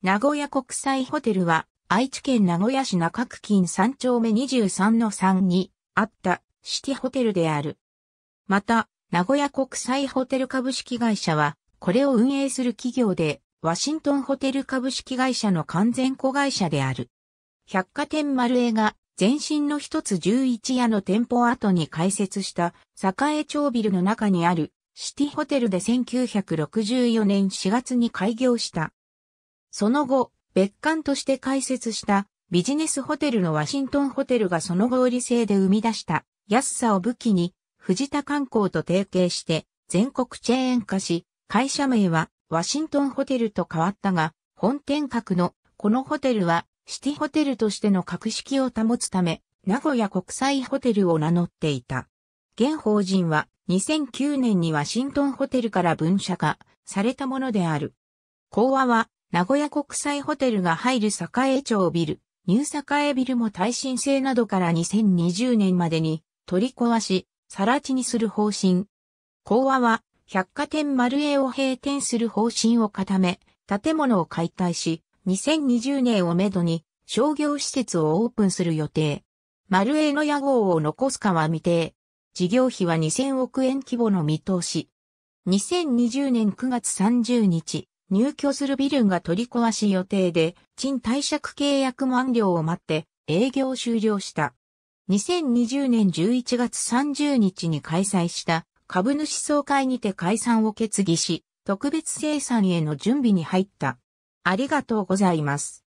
名古屋国際ホテルは、愛知県名古屋市中区近3丁目23の3にあったシティホテルである。また、名古屋国際ホテル株式会社は、これを運営する企業で、ワシントンホテル株式会社の完全子会社である。百貨店丸映が、前身の一つ11夜の店舗後に開設した栄町ビルの中にあるシティホテルで1964年4月に開業した。その後、別館として開設したビジネスホテルのワシントンホテルがその合理性で生み出した安さを武器に藤田観光と提携して全国チェーン化し、会社名はワシントンホテルと変わったが、本店格のこのホテルはシティホテルとしての格式を保つため、名古屋国際ホテルを名乗っていた。現法人は2009年にワシントンホテルから分社化されたものである。講和は名古屋国際ホテルが入る栄町ビル、ニュー栄ビルも耐震性などから2020年までに取り壊し、更地にする方針。講和は百貨店丸栄を閉店する方針を固め、建物を解体し、2020年をめどに商業施設をオープンする予定。丸栄の屋号を残すかは未定。事業費は2000億円規模の見通し。2020年9月30日、入居するビルが取り壊し予定で、賃貸借契約満了を待って営業終了した。2020年11月30日に開催した株主総会にて解散を決議し、特別生産への準備に入った。ありがとうございます。